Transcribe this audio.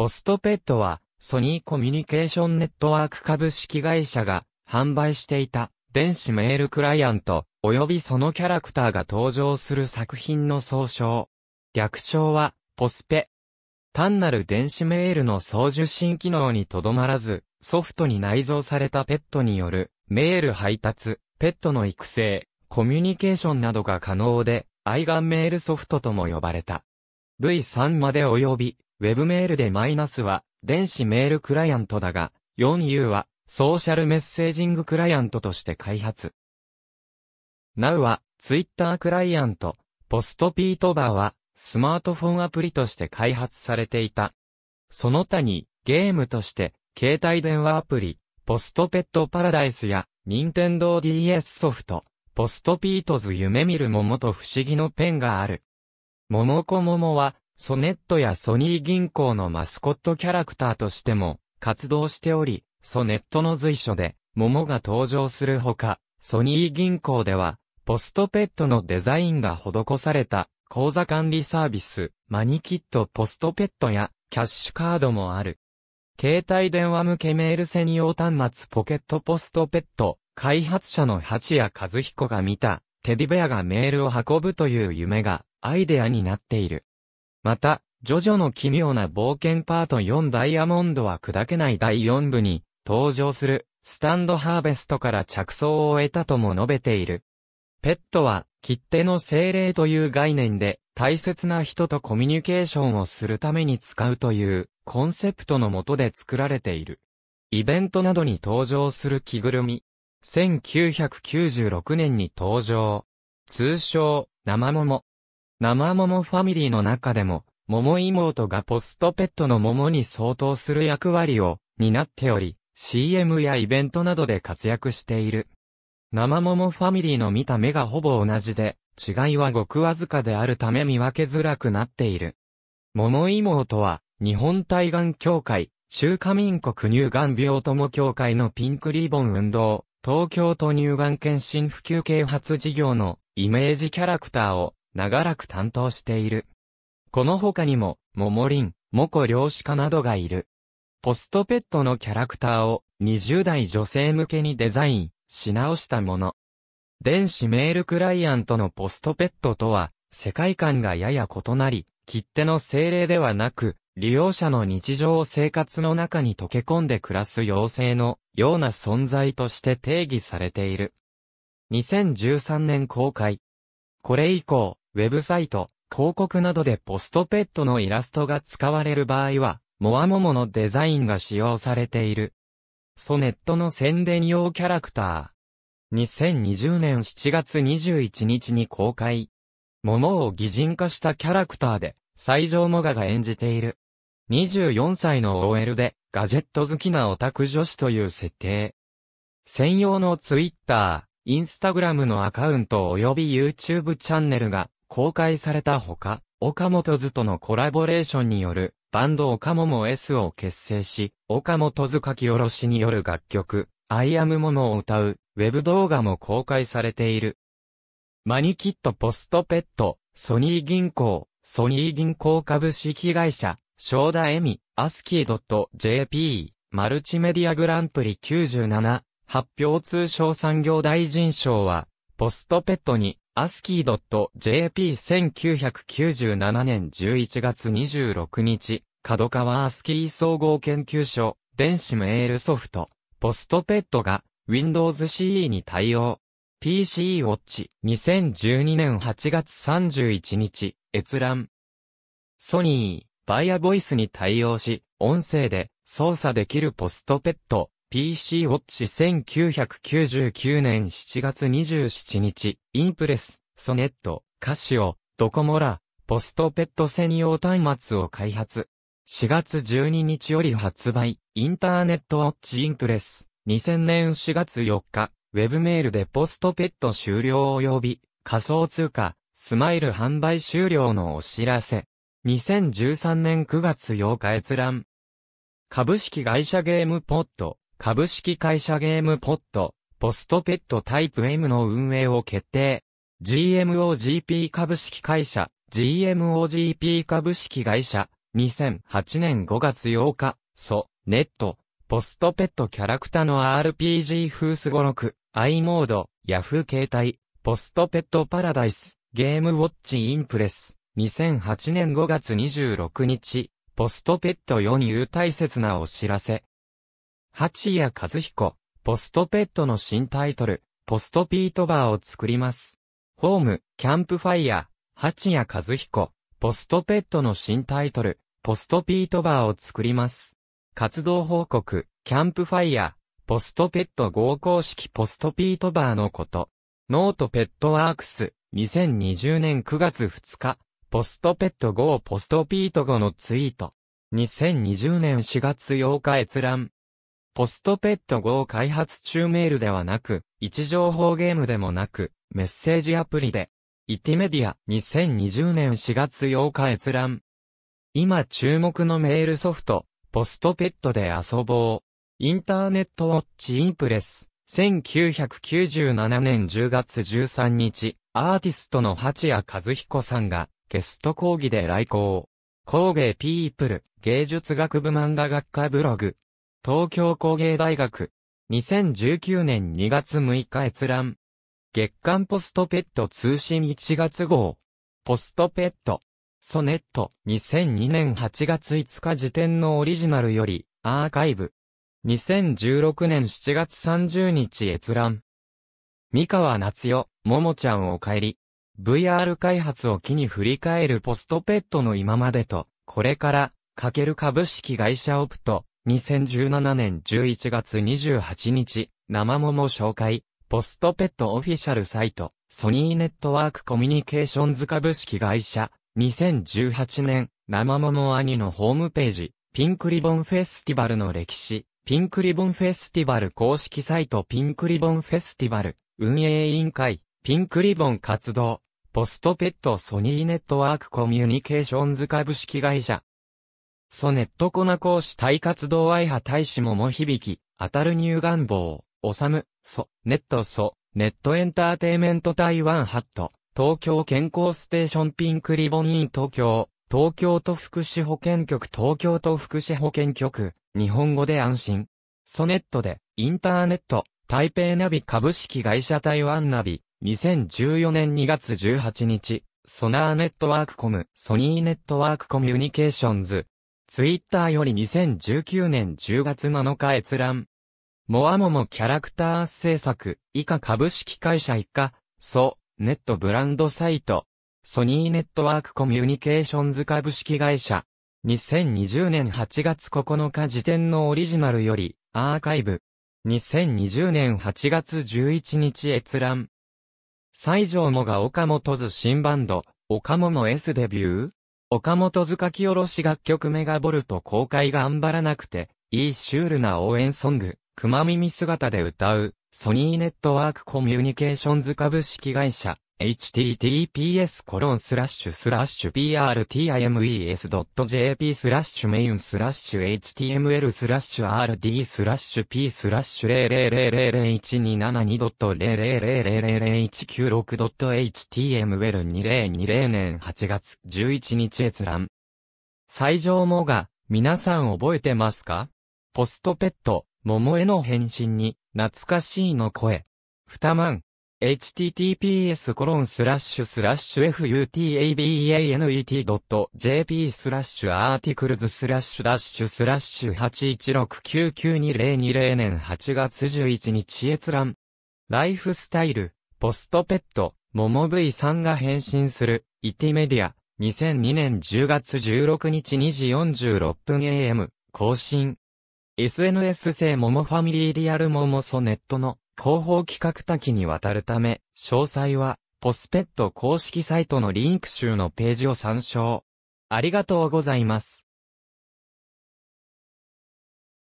ポストペットは、ソニーコミュニケーションネットワーク株式会社が販売していた電子メールクライアント、及びそのキャラクターが登場する作品の総称。略称は、ポスペ。単なる電子メールの送受信機能にとどまらず、ソフトに内蔵されたペットによる、メール配達、ペットの育成、コミュニケーションなどが可能で、愛玩メールソフトとも呼ばれた。V3 まで及び、ウェブメールでマイナスは、電子メールクライアントだが、4U は、ソーシャルメッセージングクライアントとして開発。Now は、Twitter クライアント、ポストピートバーは、スマートフォンアプリとして開発されていた。その他に、ゲームとして、携帯電話アプリ、ポストペットパラダイスや、任天堂 DS ソフト、ポストピートズ夢見る桃と不思議のペンがある。桃子桃は、ソネットやソニー銀行のマスコットキャラクターとしても活動しており、ソネットの随所で、桃が登場するほか、ソニー銀行では、ポストペットのデザインが施された、口座管理サービス、マニキットポストペットや、キャッシュカードもある。携帯電話向けメール専用端末ポケットポストペット、開発者の八谷和彦が見た、テディベアがメールを運ぶという夢がアイデアになっている。また、ジョジョの奇妙な冒険パート4ダイヤモンドは砕けない第4部に登場するスタンドハーベストから着想を得たとも述べている。ペットは切手の精霊という概念で大切な人とコミュニケーションをするために使うというコンセプトのもとで作られている。イベントなどに登場する着ぐるみ。1996年に登場。通称、生もも。生桃ファミリーの中でも、桃妹がポストペットの桃に相当する役割を担っており、CM やイベントなどで活躍している。生桃ファミリーの見た目がほぼ同じで、違いはごくわずかであるため見分けづらくなっている。桃妹は、日本対岸協会、中華民国乳がん病友協会のピンクリボン運動、東京都乳がん検診普及啓発事業のイメージキャラクターを長らく担当している。この他にも、モモリン、モコ漁師家などがいる。ポストペットのキャラクターを20代女性向けにデザイン、し直したもの。電子メールクライアントのポストペットとは、世界観がやや異なり、切手の精霊ではなく、利用者の日常生活の中に溶け込んで暮らす妖精のような存在として定義されている。2013年公開。これ以降、ウェブサイト、広告などでポストペットのイラストが使われる場合は、モアモモのデザインが使用されている。ソネットの宣伝用キャラクター。2020年7月21日に公開。モモを擬人化したキャラクターで、西条モガが演じている。24歳の OL で、ガジェット好きなオタク女子という設定。専用の Twitter、Instagram のアカウント及び YouTube チャンネルが公開されたほか、岡本図とのコラボレーションによるバンド岡も S を結成し、岡本図書き下ろしによる楽曲、アイアムモモを歌うウェブ動画も公開されている。マニキットポストペット、ソニー銀行、ソニー銀行株式会社、正田恵美、アスキー .jp、マルチメディアグランプリ97、発表通称産業大臣賞は、ポストペットに、ASCII.jp1997 年11月26日、角川 ASCII 総合研究所、電子メールソフト、ポストペットが Windows CE に対応。p c ウ Watch 2012年8月31日、閲覧。ソニー、バイアボイスに対応し、音声で操作できるポストペット、PC ウォッチ1999年7月27日、インプレス、ソネット、カシオ、ドコモラ、ポストペット専用端末を開発。4月12日より発売、インターネットウォッチインプレス。2000年4月4日、ウェブメールでポストペット終了及び、仮想通貨、スマイル販売終了のお知らせ。2013年9月8日閲覧。株式会社ゲームポット。株式会社ゲームポット、ポストペットタイプ M の運営を決定。GMOGP 株式会社、GMOGP 株式会社、2008年5月8日、ソ、ネット、ポストペットキャラクターの RPG 風スロク、i モード、ヤフー携帯、ポストペットパラダイス、ゲームウォッチインプレス、2008年5月26日、ポストペット4に大切なお知らせ。八谷和彦、ポストペットの新タイトル、ポストピートバーを作ります。ホーム、キャンプファイヤー、八谷和彦、ポストペットの新タイトル、ポストピートバーを作ります。活動報告、キャンプファイヤー、ポストペット合公式ポストピートバーのこと。ノートペットワークス、2020年9月2日、ポストペット号ポストピート号のツイート。2020年4月8日閲覧。ポストペット号開発中メールではなく、位置情報ゲームでもなく、メッセージアプリで。イティメディア2020年4月8日閲覧。今注目のメールソフト、ポストペットで遊ぼう。インターネットウォッチインプレス。1997年10月13日、アーティストの八谷和彦さんが、ゲスト講義で来校。工芸ピープル、芸術学部漫画学科ブログ、東京工芸大学、2019年2月6日閲覧。月刊ポストペット通信1月号。ポストペット。ソネット。2002年8月5日時点のオリジナルより、アーカイブ。2016年7月30日閲覧。三河夏代、ももちゃんお帰り。VR 開発を機に振り返るポストペットの今までと、これから、かける株式会社オプト、2017年11月28日、生もも紹介、ポストペットオフィシャルサイト、ソニーネットワークコミュニケーションズ株式会社、2018年、生もも兄のホームページ、ピンクリボンフェスティバルの歴史、ピンクリボンフェスティバル公式サイトピンクリボンフェスティバル、運営委員会、ピンクリボン活動、ポストペットソニーネットワークコミュニケーションズ株式会社、ソネットコナ講師対活動愛派大使もも響き、当たる乳願望、おさむ、ソ、ネットソ、ネットエンターテイメント台湾ハット、東京健康ステーションピンクリボンイン東京、東京都福祉保健局東京都福祉保健局、日本語で安心。ソネットで、インターネット、台北ナビ株式会社台湾ナビ、2014年2月18日、ソナーネットワークコム、ソニーネットワークコミュニケーションズ、ツイッターより2019年10月7日閲覧。モアモモキャラクター制作、以下株式会社以下、ソ、ネットブランドサイト、ソニーネットワークコミュニケーションズ株式会社。2020年8月9日時点のオリジナルより、アーカイブ。2020年8月11日閲覧。西条もが岡本図新バンド、岡もも S デビュー岡本塚下ろし楽曲メガボルト公開が頑張らなくて、いいシュールな応援ソング、熊耳姿で歌う、ソニーネットワークコミュニケーションズ株式会社、https コロンスラッシュスラッシュ prtimes.jp スラッシュメインスラッシュ html スラッシュ rd スラッシュ p スラッシュ 000017272.0000196.html2020 年8月11日閲覧。最上もが、皆さん覚えてますかポストペット、桃への返信に、懐かしいの声。二万。https コロンスラッシュスラッシュ futabanet.jp スラッシュアーティクルズスラッシュダッシュスラッシュ816992020年8月11日閲覧。ライフスタイル、ポストペット、桃 V さんが変身する、イティメディア、2002年10月16日2時46分 AM、更新。SNS 生桃ファミリーリアル桃ソネットの広報企画多岐にわたるため、詳細は、ポスペット公式サイトのリンク集のページを参照。ありがとうございます。